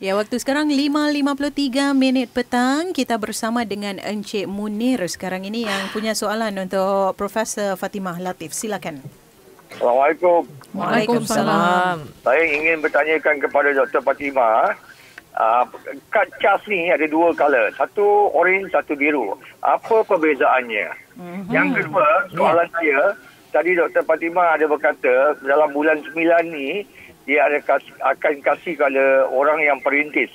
Ya, waktu sekarang 5.53 minit petang. Kita bersama dengan Encik Munir sekarang ini yang punya soalan untuk Profesor Fatimah Latif. Silakan. Assalamualaikum. Waalaikumsalam. Saya ingin bertanyakan kepada Dr. Fatimah. Uh, cas ni ada dua color. Satu orange, satu biru. Apa perbezaannya? Mm-hmm. Yang kedua, soalan yeah. saya. Tadi Dr. Fatimah ada berkata dalam bulan 9 ni, dia ada kasi, akan kasih kepada orang yang perintis.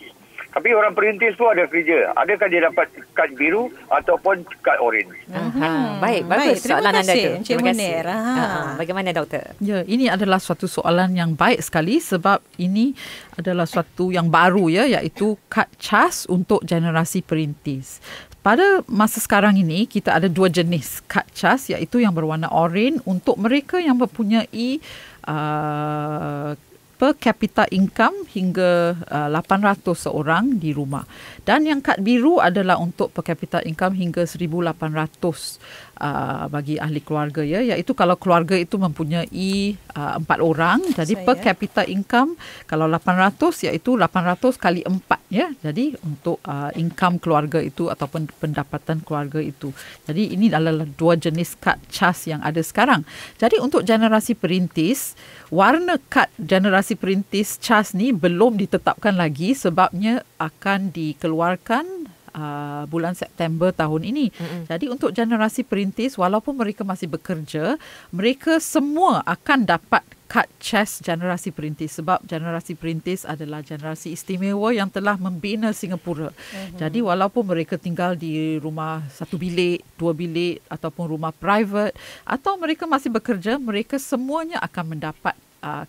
Tapi orang perintis tu ada kerja. Adakah dia dapat kad biru ataupun kad orange? Hmm. Baik, bagus baik. soalan anda tu. Encik terima kasih. Ha, ha. Bagaimana doktor? Ya, ini adalah suatu soalan yang baik sekali sebab ini adalah suatu yang baru ya iaitu kad cas untuk generasi perintis. Pada masa sekarang ini kita ada dua jenis kad cas iaitu yang berwarna orange untuk mereka yang mempunyai uh, per capita income hingga uh, 800 seorang di rumah. Dan yang kad biru adalah untuk per capita income hingga 1800 uh, bagi ahli keluarga ya iaitu kalau keluarga itu mempunyai uh, 4 orang jadi Saya. per capita income kalau 800 iaitu 800 kali 4 ya jadi untuk uh, income keluarga itu ataupun pendapatan keluarga itu jadi ini adalah dua jenis kad cas yang ada sekarang jadi untuk generasi perintis warna kad generasi perintis cas ni belum ditetapkan lagi sebabnya akan dikeluarkan Uh, bulan September tahun ini. Mm-mm. Jadi untuk generasi perintis walaupun mereka masih bekerja, mereka semua akan dapat cut chest generasi perintis sebab generasi perintis adalah generasi istimewa yang telah membina Singapura. Uh-huh. Jadi walaupun mereka tinggal di rumah satu bilik, dua bilik ataupun rumah private atau mereka masih bekerja, mereka semuanya akan mendapat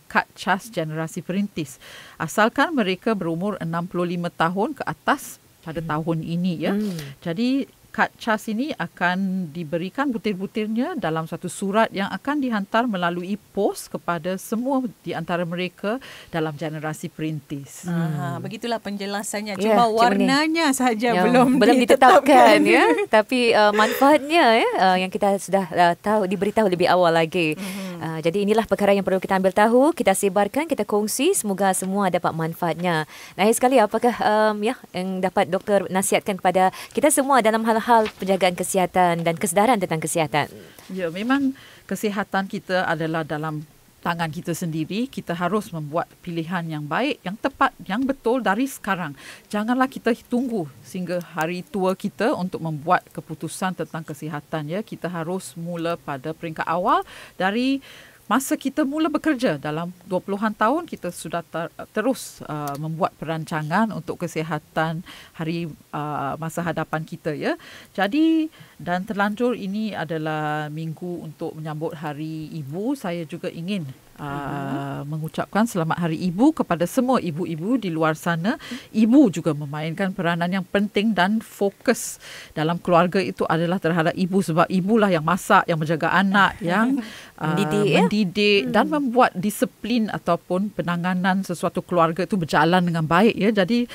kad uh, cas generasi perintis asalkan mereka berumur 65 tahun ke atas pada hmm. tahun ini ya. Hmm. Jadi kad cas ini akan diberikan butir-butirnya dalam satu surat yang akan dihantar melalui pos kepada semua di antara mereka dalam generasi perintis. Hmm. Aha, begitulah penjelasannya. Ya, Cuma yeah, warnanya saja ya, belum, belum ditetapkan ya. Tapi uh, manfaatnya ya uh, yang kita sudah uh, tahu diberitahu lebih awal lagi. Mhm. Uh, jadi inilah perkara yang perlu kita ambil tahu, kita sebarkan, kita kongsi semoga semua dapat manfaatnya. Nah, sekali apakah um, ya yang dapat doktor nasihatkan kepada kita semua dalam hal hal penjagaan kesihatan dan kesedaran tentang kesihatan? Ya, memang kesihatan kita adalah dalam tangan kita sendiri. Kita harus membuat pilihan yang baik, yang tepat, yang betul dari sekarang. Janganlah kita tunggu sehingga hari tua kita untuk membuat keputusan tentang kesihatan. Ya. Kita harus mula pada peringkat awal dari masa kita mula bekerja dalam 20-an tahun kita sudah ter- terus uh, membuat perancangan untuk kesihatan hari uh, masa hadapan kita ya. Jadi dan terlanjur ini adalah minggu untuk menyambut hari ibu, saya juga ingin uh, mm-hmm. mengucapkan selamat hari ibu kepada semua ibu-ibu di luar sana. Ibu juga memainkan peranan yang penting dan fokus dalam keluarga itu adalah terhadap ibu sebab ibulah yang masak, yang menjaga anak, yang uh, mendidik, ya? mendidik mm. dan hmm. membuat disiplin ataupun penanganan sesuatu keluarga itu berjalan dengan baik ya. Jadi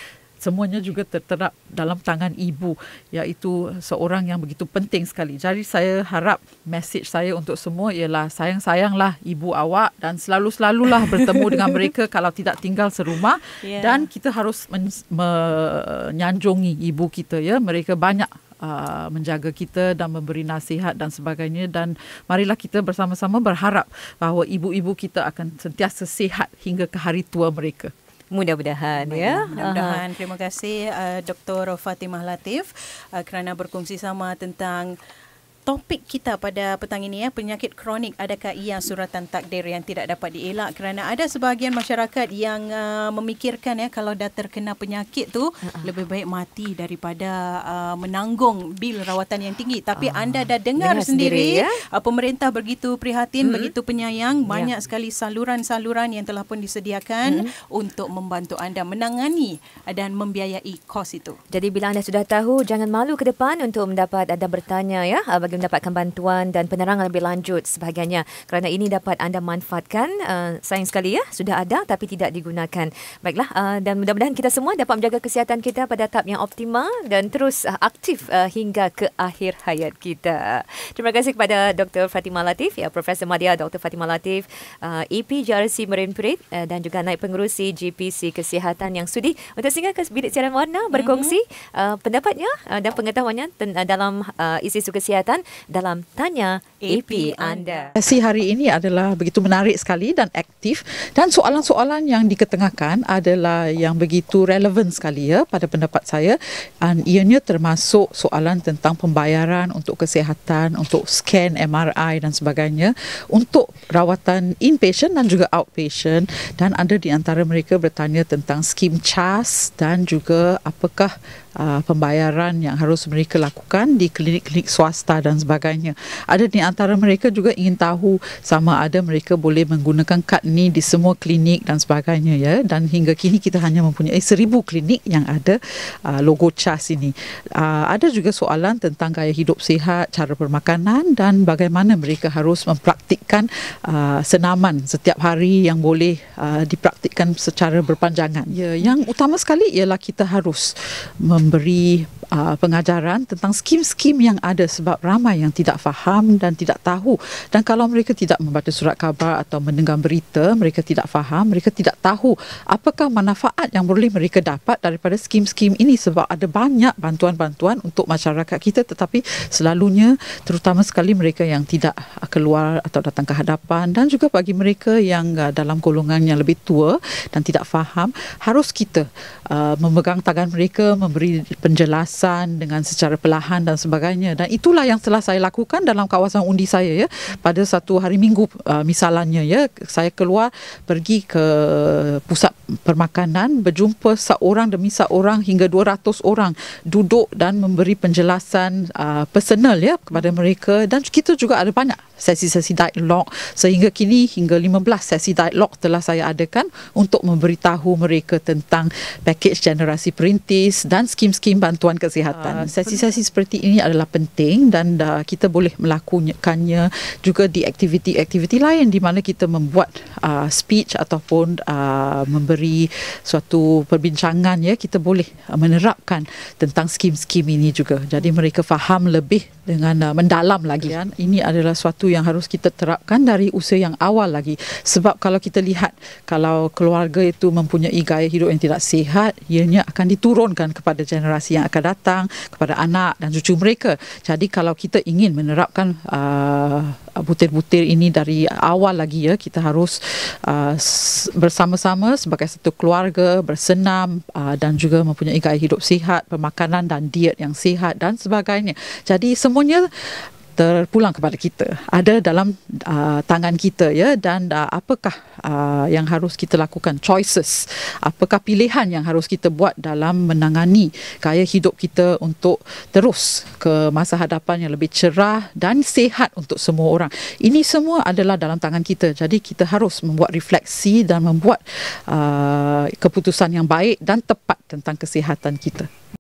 semuanya juga terterap dalam tangan ibu iaitu seorang yang begitu penting sekali. Jadi saya harap message saya untuk semua ialah sayang-sayanglah ibu awak dan selalu-selalulah bertemu dengan mereka kalau tidak tinggal serumah yeah. dan kita harus men- menyanjungi ibu kita ya. Mereka banyak uh, menjaga kita dan memberi nasihat dan sebagainya dan marilah kita bersama-sama berharap bahawa ibu-ibu kita akan sentiasa sihat hingga ke hari tua mereka mudah-mudahan ya. Mudah-mudahan. Terima kasih uh, Dr. Fatimah Latif uh, kerana berkongsi sama tentang topik kita pada petang ini ya penyakit kronik adakah ia suratan takdir yang tidak dapat dielak kerana ada sebahagian masyarakat yang uh, memikirkan ya kalau dah terkena penyakit tu uh-uh. lebih baik mati daripada uh, menanggung bil rawatan yang tinggi tapi uh, anda dah dengar, sendiri, sendiri ya? uh, pemerintah begitu prihatin hmm. begitu penyayang ya. banyak sekali saluran-saluran yang telah pun disediakan hmm. untuk membantu anda menangani dan membiayai kos itu jadi bila anda sudah tahu jangan malu ke depan untuk mendapat anda bertanya ya uh, bagi bagi mendapatkan bantuan dan penerangan lebih lanjut sebahagiannya kerana ini dapat anda manfaatkan uh, sayang sekali ya sudah ada tapi tidak digunakan baiklah uh, dan mudah-mudahan kita semua dapat menjaga kesihatan kita pada tahap yang optimal dan terus uh, aktif uh, hingga ke akhir hayat kita terima kasih kepada Dr. Fatima Latif ya Profesor Madia Dr. Fatima Latif uh, EP JRC Marine Parade uh, dan juga naik pengerusi GPC Kesihatan yang sudi untuk singgah ke bilik siaran warna berkongsi uh, pendapatnya uh, dan pengetahuannya dalam uh, isi isu kesihatan dalam tanya AP anda. Sesi hari ini adalah begitu menarik sekali dan aktif dan soalan-soalan yang diketengahkan adalah yang begitu relevan sekali ya pada pendapat saya dan ianya termasuk soalan tentang pembayaran untuk kesihatan untuk scan MRI dan sebagainya untuk rawatan inpatient dan juga outpatient dan ada di antara mereka bertanya tentang skim CAS dan juga apakah uh, pembayaran yang harus mereka lakukan di klinik-klinik swasta dan dan sebagainya. Ada di antara mereka juga ingin tahu sama ada mereka boleh menggunakan kad ni di semua klinik dan sebagainya ya. Dan hingga kini kita hanya mempunyai seribu klinik yang ada uh, logo CAS ini. Uh, ada juga soalan tentang gaya hidup sihat, cara permakanan dan bagaimana mereka harus mempraktikkan uh, senaman setiap hari yang boleh uh, dipraktikkan secara berpanjangan. Ya, yang utama sekali ialah kita harus memberi uh, pengajaran tentang skim-skim yang ada sebab ramai yang tidak faham dan tidak tahu dan kalau mereka tidak membaca surat khabar atau mendengar berita mereka tidak faham mereka tidak tahu apakah manfaat yang boleh mereka dapat daripada skim-skim ini sebab ada banyak bantuan-bantuan untuk masyarakat kita tetapi selalunya terutama sekali mereka yang tidak uh, keluar atau datang ke hadapan dan juga bagi mereka yang uh, dalam golongan yang lebih tua dan tidak faham harus kita Uh, memegang tangan mereka memberi penjelasan dengan secara perlahan dan sebagainya dan itulah yang telah saya lakukan dalam kawasan undi saya ya pada satu hari minggu uh, misalnya ya saya keluar pergi ke pusat permakanan berjumpa seorang demi seorang hingga 200 orang duduk dan memberi penjelasan uh, personal ya kepada mereka dan kita juga ada banyak sesi-sesi dialog sehingga kini hingga 15 sesi dialog telah saya adakan untuk memberitahu mereka tentang pakej generasi perintis dan skim-skim bantuan kesihatan. Ah, sesi-sesi seperti ini adalah penting dan uh, kita boleh melakukannya juga di aktiviti-aktiviti lain di mana kita membuat uh, speech ataupun uh, memberi suatu perbincangan ya kita boleh uh, menerapkan tentang skim-skim ini juga. Jadi mereka faham lebih dengan uh, mendalam lagi Ini adalah suatu yang harus kita terapkan dari usia yang awal lagi sebab kalau kita lihat kalau keluarga itu mempunyai gaya hidup yang tidak sihat ianya akan diturunkan kepada generasi yang akan datang kepada anak dan cucu mereka jadi kalau kita ingin menerapkan uh, butir-butir ini dari awal lagi ya kita harus uh, bersama-sama sebagai satu keluarga bersenam uh, dan juga mempunyai gaya hidup sihat pemakanan dan diet yang sihat dan sebagainya jadi semuanya terpulang kepada kita ada dalam uh, tangan kita ya dan uh, apakah uh, yang harus kita lakukan choices apakah pilihan yang harus kita buat dalam menangani gaya hidup kita untuk terus ke masa hadapan yang lebih cerah dan sehat untuk semua orang ini semua adalah dalam tangan kita jadi kita harus membuat refleksi dan membuat uh, keputusan yang baik dan tepat tentang kesihatan kita